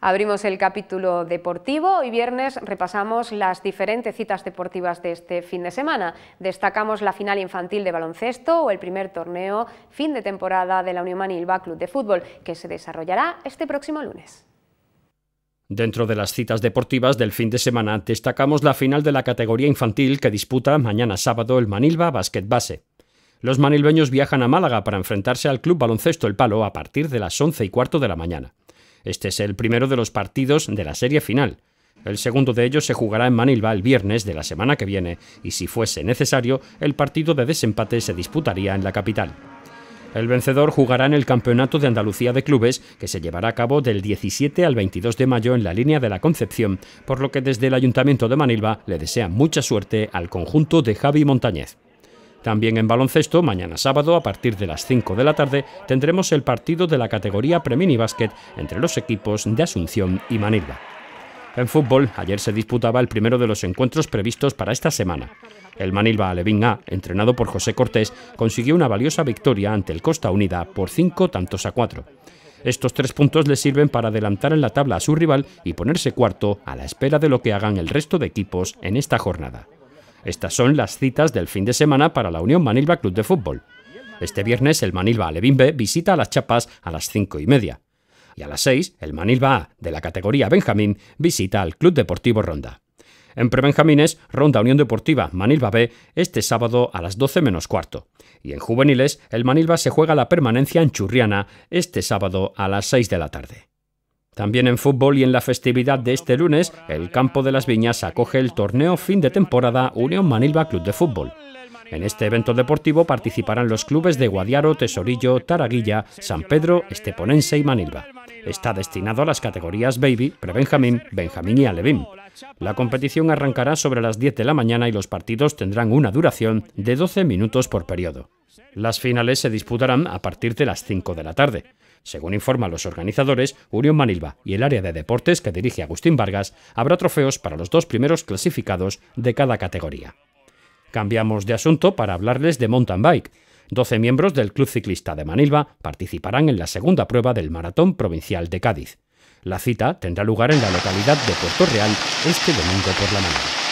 Abrimos el capítulo deportivo y viernes repasamos las diferentes citas deportivas de este fin de semana. Destacamos la final infantil de baloncesto o el primer torneo fin de temporada de la Unión Manilva Club de Fútbol, que se desarrollará este próximo lunes. Dentro de las citas deportivas del fin de semana destacamos la final de la categoría infantil que disputa mañana sábado el Manilva Basket Base. Los manilbeños viajan a Málaga para enfrentarse al Club Baloncesto El Palo a partir de las 11 y cuarto de la mañana. Este es el primero de los partidos de la serie final. El segundo de ellos se jugará en Manilva el viernes de la semana que viene y si fuese necesario, el partido de desempate se disputaría en la capital. El vencedor jugará en el Campeonato de Andalucía de Clubes, que se llevará a cabo del 17 al 22 de mayo en la línea de la Concepción, por lo que desde el Ayuntamiento de Manilva le desea mucha suerte al conjunto de Javi Montañez. También en baloncesto, mañana sábado a partir de las 5 de la tarde tendremos el partido de la categoría Premini Basket entre los equipos de Asunción y Manilva. En fútbol, ayer se disputaba el primero de los encuentros previstos para esta semana. El Manilva Alevín A, entrenado por José Cortés, consiguió una valiosa victoria ante el Costa Unida por 5 tantos a 4. Estos tres puntos le sirven para adelantar en la tabla a su rival y ponerse cuarto a la espera de lo que hagan el resto de equipos en esta jornada. Estas son las citas del fin de semana para la Unión Manilva Club de Fútbol. Este viernes el Manilva Alevín B visita a las Chapas a las 5 y media. Y a las 6 el Manilva A de la categoría Benjamín visita al Club Deportivo Ronda. En prebenjamines, Ronda Unión Deportiva Manilva B este sábado a las 12 menos cuarto. Y en juveniles, el Manilva se juega la permanencia en Churriana este sábado a las 6 de la tarde. También en fútbol y en la festividad de este lunes, el campo de las Viñas acoge el torneo fin de temporada Unión Manilva Club de Fútbol. En este evento deportivo participarán los clubes de Guadiaro, Tesorillo, Taraguilla, San Pedro, Esteponense y Manilva. Está destinado a las categorías Baby, Prebenjamín, Benjamín y Alevín. La competición arrancará sobre las 10 de la mañana y los partidos tendrán una duración de 12 minutos por periodo. Las finales se disputarán a partir de las 5 de la tarde. Según informan los organizadores, Unión Manilva y el área de deportes que dirige Agustín Vargas, habrá trofeos para los dos primeros clasificados de cada categoría. Cambiamos de asunto para hablarles de mountain bike. 12 miembros del Club Ciclista de Manilva participarán en la segunda prueba del Maratón Provincial de Cádiz. La cita tendrá lugar en la localidad de Puerto Real este domingo por la mañana.